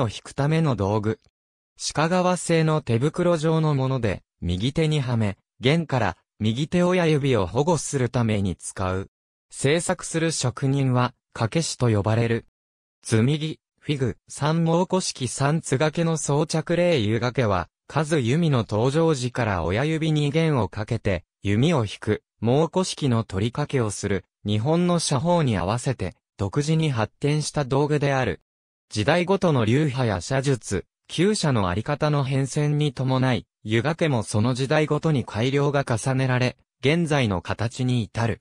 を引くための道具。鹿革製の手袋状のもので、右手にはめ、弦から右手親指を保護するために使う。製作する職人は、掛け師と呼ばれる。積木、フィグ、三毛古式三つ掛けの装着例夕掛けは、数弓の登場時から親指に弦をかけて、弓を引く、毛古式の取り掛けをする、日本の社法に合わせて、独自に発展した道具である。時代ごとの流派や写術、旧社のあり方の変遷に伴い、湯掛けもその時代ごとに改良が重ねられ、現在の形に至る。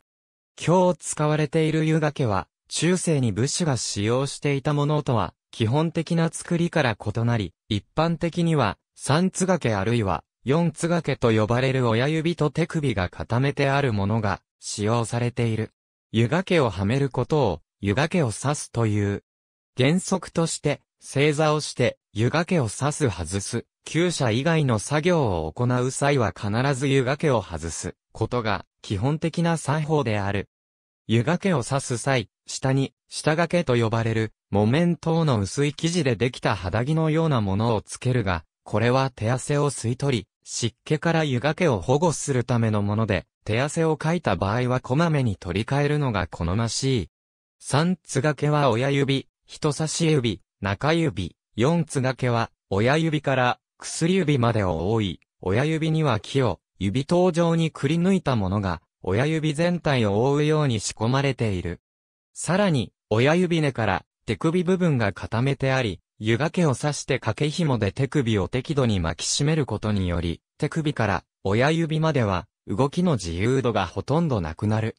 今日使われている湯掛けは、中世に武士が使用していたものとは、基本的な作りから異なり、一般的には、三つ掛けあるいは、四つ掛けと呼ばれる親指と手首が固めてあるものが、使用されている。湯掛けをはめることを、湯掛けを指すという、原則として、正座をして、湯掛けを刺す外す、旧車以外の作業を行う際は必ず湯掛けを外すことが基本的な作法である。湯掛けを刺す際、下に、下掛けと呼ばれる、木綿等の薄い生地でできた肌着のようなものをつけるが、これは手汗を吸い取り、湿気から湯掛けを保護するためのもので、手汗をかいた場合はこまめに取り替えるのが好ましい。三つ掛けは親指、人差し指、中指、四つ掛けは、親指から薬指までを覆い、親指には木を、指頭上にくり抜いたものが、親指全体を覆うように仕込まれている。さらに、親指根から手首部分が固めてあり、湯掛けを刺して掛け紐で手首を適度に巻き締めることにより、手首から親指までは動きの自由度がほとんどなくなる。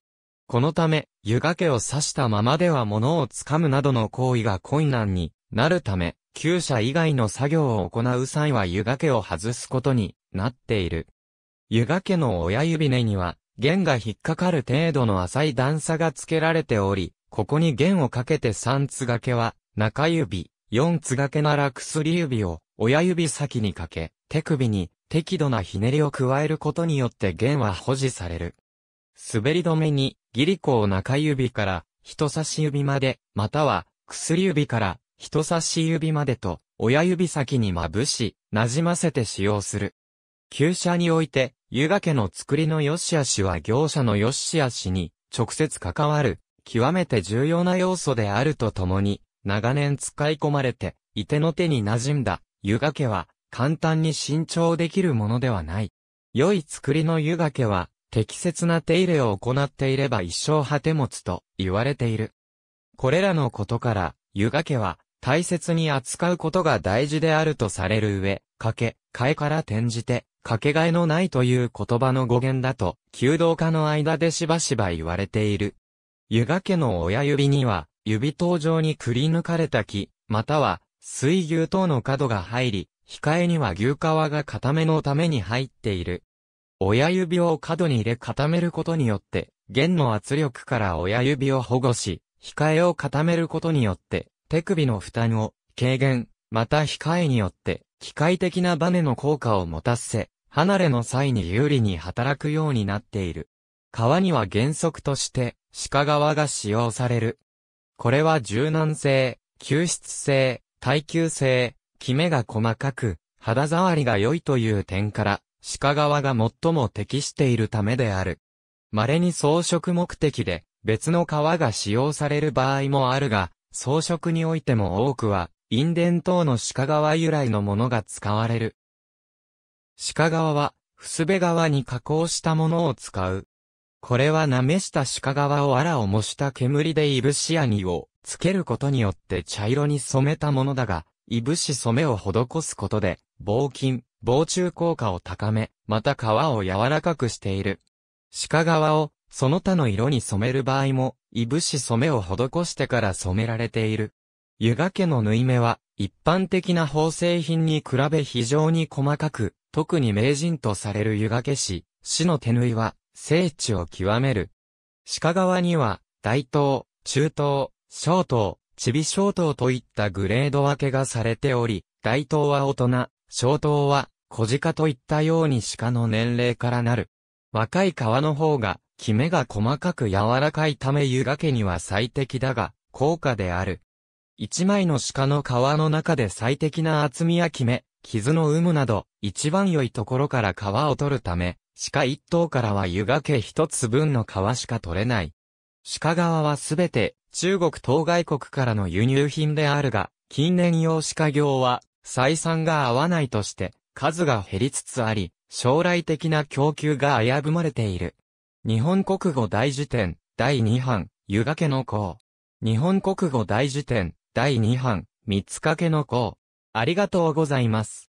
このため、湯掛けを刺したままでは物を掴むなどの行為が困難になるため、旧車以外の作業を行う際は湯掛けを外すことになっている。湯掛けの親指根には、弦が引っかかる程度の浅い段差が付けられており、ここに弦をかけて3つ掛けは、中指、4つ掛けなら薬指を親指先にかけ、手首に適度なひねりを加えることによって弦は保持される。滑り止めに、ギリコを中指から人差し指まで、または薬指から人差し指までと、親指先にまぶし、馴染ませて使用する。旧車において、湯掛けの作りの良し悪しは業者の良し悪しに直接関わる、極めて重要な要素であるとともに、長年使い込まれて、いての手に馴染んだ、湯掛けは、簡単に新調できるものではない。良い作りの湯掛けは、適切な手入れを行っていれば一生果て持つと言われている。これらのことから、湯掛けは大切に扱うことが大事であるとされる上、掛け、替えから転じて、掛けがえのないという言葉の語源だと、弓道家の間でしばしば言われている。湯掛けの親指には、指頭上にくり抜かれた木、または、水牛等の角が入り、控えには牛皮が固めのために入っている。親指を角に入れ固めることによって、弦の圧力から親指を保護し、控えを固めることによって、手首の負担を軽減、また控えによって、機械的なバネの効果を持たせ、離れの際に有利に働くようになっている。革には原則として、鹿革が使用される。これは柔軟性、吸湿性、耐久性、キメが細かく、肌触りが良いという点から、鹿革が最も適しているためである。稀に装飾目的で別の革が使用される場合もあるが、装飾においても多くは、デン等の鹿革由来のものが使われる。鹿革は、薄べ側に加工したものを使う。これは舐めした鹿革をあらを模した煙でいぶし兄をつけることによって茶色に染めたものだが、いぶし染めを施すことで、防菌、防虫効果を高め、また皮を柔らかくしている。鹿革を、その他の色に染める場合も、いぶし染めを施してから染められている。湯がけの縫い目は、一般的な縫製品に比べ非常に細かく、特に名人とされる湯がけ師、死の手縫いは、聖地を極める。鹿皮には、大東、中東、小東、ちび小東といったグレード分けがされており、大東は大人、小刀は、小鹿といったように鹿の年齢からなる。若い皮の方が、キメが細かく柔らかいため湯がけには最適だが、高価である。一枚の鹿の皮の中で最適な厚みやキメ、傷の有無など、一番良いところから皮を取るため、鹿一頭からは湯がけ一つ分の皮しか取れない。鹿側はすべて中国当該国からの輸入品であるが、近年用鹿業は採算が合わないとして、数が減りつつあり、将来的な供給が危ぶまれている。日本国語大辞典、第2版、湯掛けの項。日本国語大辞典、第2版、三つ掛けの項。ありがとうございます。